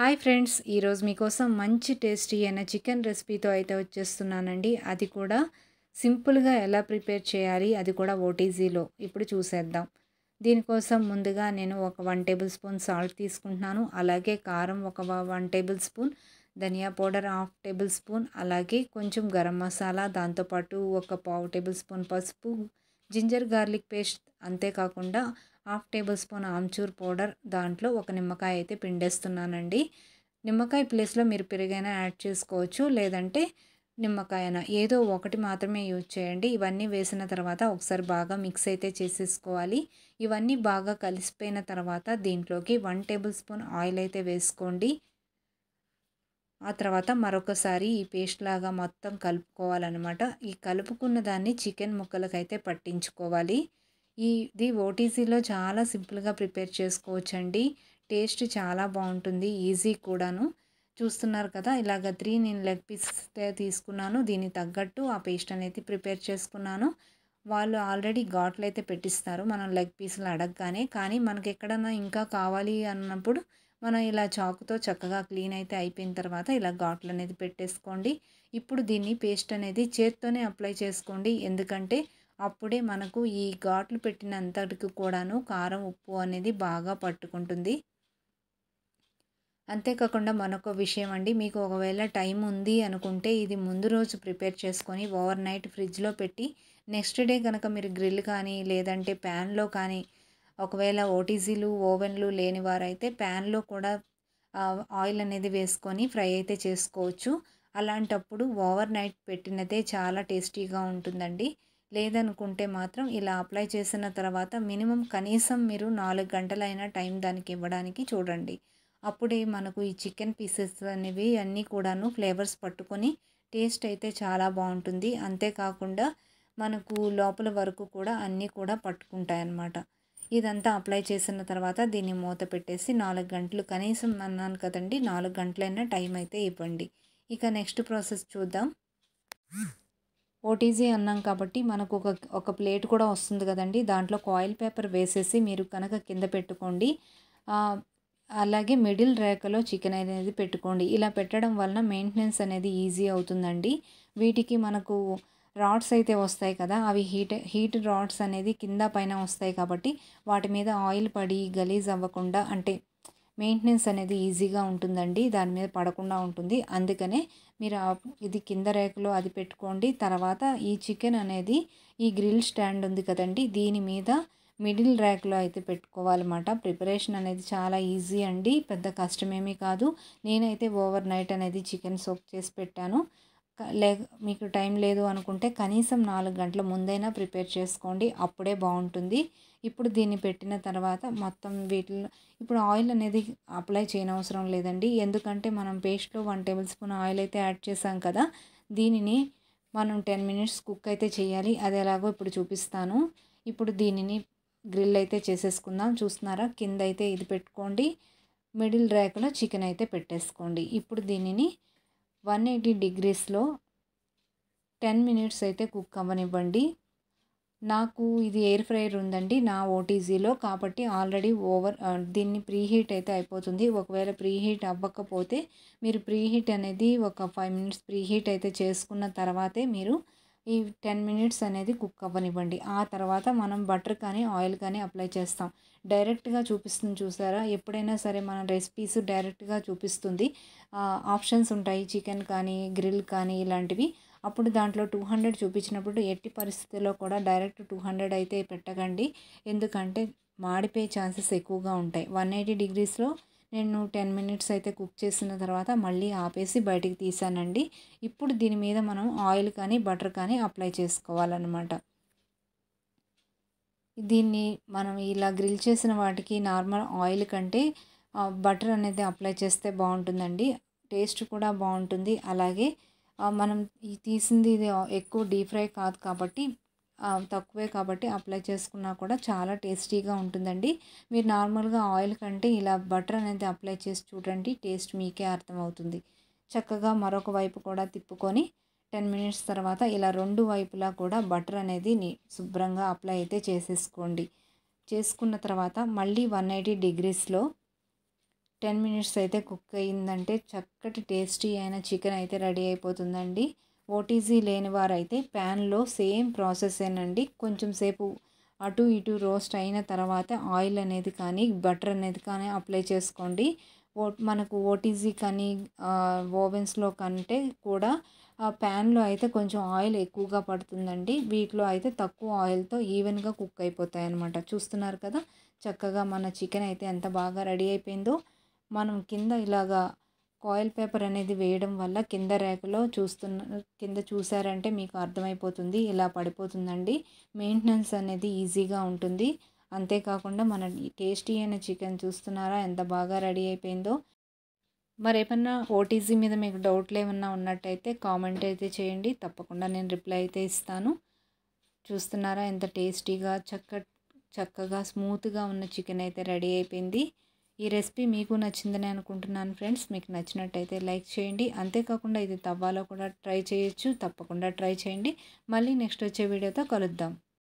hi friends ఈరోజు మీకోసం మంచి టేస్టీ అయిన చికెన్ రెసిపీతో అయితే వచ్చేస్తున్నానండి అది కూడా సింపుల్గా ఎలా ప్రిపేర్ చేయాలి అది కూడా ఓటీజీలో ఇప్పుడు చూసేద్దాం దీనికోసం ముందుగా నేను ఒక వన్ టేబుల్ స్పూన్ సాల్ట్ తీసుకుంటున్నాను అలాగే కారం ఒక one table spoon dhaniya powder half table spoon అలాగే కొంచెం గరం మసాలా దాంతోపాటు ఒక పావు టేబుల్ స్పూన్ పసుపు జింజర్ గార్లిక్ పేస్ట్ అంతేకాకుండా half table spoon amchur powder దాంట్లో ఒక నిమ్మకాయ అయితే పిండేస్తున్నానండి నిమ్మకాయ ప్లేస్లో మీరు పెరిగైనా యాడ్ చేసుకోవచ్చు లేదంటే నిమ్మకాయన ఏదో ఒకటి మాత్రమే యూజ్ చేయండి ఇవన్నీ వేసిన తర్వాత ఒకసారి బాగా మిక్స్ అయితే చేసేసుకోవాలి ఇవన్నీ బాగా కలిసిపోయిన తర్వాత దీంట్లోకి వన్ టేబుల్ స్పూన్ ఆయిల్ అయితే వేసుకోండి ఆ తర్వాత మరొకసారి ఈ పేస్ట్ లాగా మొత్తం కలుపుకోవాలన్నమాట ఈ కలుపుకున్న దాన్ని చికెన్ ముక్కలకైతే పట్టించుకోవాలి ఇది ఓటీసీలో చాలా సింపుల్గా ప్రిపేర్ చేసుకోవచ్చండి టేస్ట్ చాలా బాగుంటుంది ఈజీ కూడాను చూస్తున్నారు కదా ఇలాగ త్రీ నేను లెగ్ పీసెస్ తీసుకున్నాను దీన్ని తగ్గట్టు ఆ పేస్ట్ అనేది ప్రిపేర్ చేసుకున్నాను వాళ్ళు ఆల్రెడీ ఘాట్లు అయితే పెట్టిస్తారు మనం లెగ్ పీసులు అడగగానే కానీ మనకి ఎక్కడన్నా ఇంకా కావాలి అన్నప్పుడు మనం ఇలా చాకుతో చక్కగా క్లీన్ అయితే అయిపోయిన తర్వాత ఇలా ఘాట్లు అనేది పెట్టేసుకోండి ఇప్పుడు దీన్ని పేస్ట్ అనేది చేత్తోనే అప్లై చేసుకోండి ఎందుకంటే అప్పుడే మనకు ఈ ఘాట్లు పెట్టినంతటికి కూడాను కారం ఉప్పు అనేది బాగా పట్టుకుంటుంది అంతేకాకుండా మనొక విషయం అండి మీకు ఒకవేళ టైం ఉంది అనుకుంటే ఇది ముందు రోజు ప్రిపేర్ చేసుకొని ఓవర్ నైట్ ఫ్రిడ్జ్లో పెట్టి నెక్స్ట్ డే కనుక మీరు గ్రిల్ కానీ లేదంటే ప్యాన్లో కానీ ఒకవేళ ఓటీజీలు ఓవెన్లు లేని వారైతే ప్యాన్లో కూడా ఆయిల్ అనేది వేసుకొని ఫ్రై అయితే చేసుకోవచ్చు అలాంటప్పుడు ఓవర్ నైట్ పెట్టినదే చాలా టేస్టీగా ఉంటుందండి లేదనుకుంటే మాత్రం ఇలా అప్లై చేసిన తర్వాత మినిమం కనీసం మీరు నాలుగు గంటలైనా టైం దానికి ఇవ్వడానికి చూడండి అప్పుడే మనకు ఈ చికెన్ పీసెస్ అనేవి అన్నీ కూడాను ఫ్లేవర్స్ పట్టుకొని టేస్ట్ అయితే చాలా బాగుంటుంది అంతేకాకుండా మనకు లోపల వరకు కూడా అన్నీ కూడా పట్టుకుంటాయి అన్నమాట ఇదంతా అప్లై చేసిన తర్వాత దీన్ని మూత పెట్టేసి నాలుగు గంటలు కనీసం అన్నాను కదండి నాలుగు గంటలైనా టైం అయితే ఇవ్వండి ఇక నెక్స్ట్ ప్రాసెస్ చూద్దాం ఓటీజీ అన్నాం కాబట్టి మనకు ఒక ఒక ప్లేట్ కూడా వస్తుంది కదండి దాంట్లో కాయిల్ పేపర్ వేసేసి మీరు కనుక కింద పెట్టుకోండి అలాగే మిడిల్ రేఖలో చికెన్ అనేది పెట్టుకోండి ఇలా పెట్టడం వలన మెయింటెనెన్స్ అనేది ఈజీ అవుతుందండి వీటికి మనకు రాడ్స్ అయితే వస్తాయి కదా అవి హీట్ హీట్ రాడ్స్ అనేది కింద పైన వస్తాయి కాబట్టి వాటి మీద ఆయిల్ పడి గలీజ్ అవ్వకుండా అంటే మెయింటెనెన్స్ అనేది ఈజీగా ఉంటుందండి దాని మీద పడకుండా ఉంటుంది అందుకనే మీరు ఇది కింద రేకులో అది పెట్టుకోండి తర్వాత ఈ చికెన్ అనేది ఈ గ్రిల్ స్టాండ్ ఉంది కదండి దీని మీద మిడిల్ ర్యాక్లో అయితే పెట్టుకోవాలన్నమాట ప్రిపరేషన్ అనేది చాలా ఈజీ అండి పెద్ద కష్టమేమీ కాదు నేనైతే ఓవర్ నైట్ అనేది చికెన్ సోక్ చేసి పెట్టాను లే మీకు టైం లేదు అనుకుంటే కనీసం నాలుగు గంటల ముందైనా ప్రిపేర్ చేసుకోండి అప్పుడే బాగుంటుంది ఇప్పుడు దీన్ని పెట్టిన తర్వాత మొత్తం వీటిలో ఇప్పుడు ఆయిల్ అనేది అప్లై చేయనవసరం లేదండి ఎందుకంటే మనం పేస్ట్లో వన్ టేబుల్ స్పూన్ ఆయిల్ అయితే యాడ్ చేసాం కదా దీనిని మనం టెన్ మినిట్స్ కుక్ అయితే చేయాలి అది ఎలాగో ఇప్పుడు చూపిస్తాను ఇప్పుడు దీనిని గ్రిల్ అయితే చేసేసుకుందాం చూస్తున్నారా కింద అయితే ఇది పెట్టుకోండి మిడిల్ ర్యాక్లో చికెన్ అయితే పెట్టేసుకోండి ఇప్పుడు దీనిని వన్ ఎయిటీ డిగ్రీస్లో టెన్ మినిట్స్ అయితే కుక్ అవ్వనివ్వండి నాకు ఇది ఎయిర్ ఫ్రైయర్ ఉందండి నా ఓటీజీలో కాబట్టి ఆల్రెడీ ఓవర్ దీన్ని ప్రీహీట్ అయితే అయిపోతుంది ఒకవేళ ప్రీహీట్ అవ్వకపోతే మీరు ప్రీహీట్ అనేది ఒక ఫైవ్ మినిట్స్ ప్రీహీట్ అయితే చేసుకున్న తర్వాతే మీరు ఈ టెన్ మినిట్స్ అనేది కుక్ అవ్వనివ్వండి ఆ తర్వాత మనం బటర్ కానీ ఆయిల్ కానీ అప్లై చేస్తాం డైరెక్ట్గా చూపిస్తుంది చూసారా ఎప్పుడైనా సరే మన రెసిపీస్ డైరెక్ట్గా చూపిస్తుంది ఆప్షన్స్ ఉంటాయి చికెన్ కానీ గ్రిల్ కానీ ఇలాంటివి అప్పుడు దాంట్లో టూ హండ్రెడ్ చూపించినప్పుడు ఎట్టి పరిస్థితుల్లో కూడా డైరెక్ట్ టూ హండ్రెడ్ అయితే పెట్టకండి ఎందుకంటే మాడిపోయే ఛాన్సెస్ ఎక్కువగా ఉంటాయి వన్ ఎయిటీ డిగ్రీస్లో నేను టెన్ మినిట్స్ అయితే కుక్ చేసిన తర్వాత మళ్ళీ ఆపేసి బయటికి తీసానండి ఇప్పుడు దీని మీద మనం ఆయిల్ కానీ బటర్ కానీ అప్లై చేసుకోవాలన్నమాట దీన్ని మనం ఇలా గ్రిల్ చేసిన వాటికి నార్మల్ ఆయిల్ కంటే బటర్ అనేది అప్లై చేస్తే బాగుంటుందండి టేస్ట్ కూడా బాగుంటుంది అలాగే మనం తీసింది ఇది ఎక్కువ డీప్ ఫ్రై కాదు కాబట్టి తక్కువే కాబట్టి అప్లై చేసుకున్నా కూడా చాలా టేస్టీగా ఉంటుందండి మీరు నార్మల్గా ఆయిల్ కంటే ఇలా బటర్ అనేది అప్లై చేసి చూడండి టేస్ట్ మీకే అర్థమవుతుంది చక్కగా మరొక వైపు కూడా తిప్పుకొని టెన్ మినిట్స్ తర్వాత ఇలా రెండు వైపులా కూడా బటర్ అనేది శుభ్రంగా అప్లై అయితే చేసేసుకోండి చేసుకున్న తర్వాత మళ్ళీ వన్ ఎయిటీ డిగ్రీస్లో టెన్ మినిట్స్ అయితే కుక్ అయిందంటే చక్కటి టేస్టీ అయిన చికెన్ అయితే రెడీ అయిపోతుందండి ఓటీజీ లేని వారైతే ప్యాన్లో సేమ్ ఏనండి కొంచెం సేపు అటు ఇటు రోస్ట్ అయిన తర్వాత ఆయిల్ అనేది కానీ బటర్ అనేది కానీ అప్లై చేసుకోండి ఓ మనకు ఓటీజీ కానీ ఓవెన్స్లో కంటే కూడా ఆ ప్యాన్లో అయితే కొంచెం ఆయిల్ ఎక్కువగా పడుతుందండి వీటిలో అయితే తక్కువ ఆయిల్తో ఈవెన్గా కుక్ అయిపోతాయి అనమాట చూస్తున్నారు కదా చక్కగా మన చికెన్ అయితే ఎంత బాగా రెడీ అయిపోయిందో మనం కింద ఇలాగా కాయిల్ పేపర్ అనేది వేయడం వల్ల కింద రేఖలో చూస్తున్న కింద చూసారంటే మీకు అర్థమైపోతుంది ఇలా పడిపోతుందండి మెయింటెనెన్స్ అనేది ఈజీగా ఉంటుంది అంతేకాకుండా మన టేస్టీ అయిన చికెన్ చూస్తున్నారా ఎంత బాగా రెడీ అయిపోయిందో మరి ఏమన్నా ఓటీజీ మీద మీకు డౌట్లు ఏమన్నా ఉన్నట్టయితే కామెంట్ అయితే చేయండి తప్పకుండా నేను రిప్లై అయితే ఇస్తాను చూస్తున్నారా ఎంత టేస్టీగా చక్క చక్కగా స్మూత్గా ఉన్న చికెన్ అయితే రెడీ అయిపోయింది ఈ రెసిపీ మీకు నచ్చిందని అనుకుంటున్నాను ఫ్రెండ్స్ మీకు నచ్చినట్టయితే లైక్ చేయండి అంతేకాకుండా ఇది తవ్వాలో కూడా ట్రై చేయొచ్చు తప్పకుండా ట్రై చేయండి మళ్ళీ నెక్స్ట్ వచ్చే వీడియోతో కలుద్దాం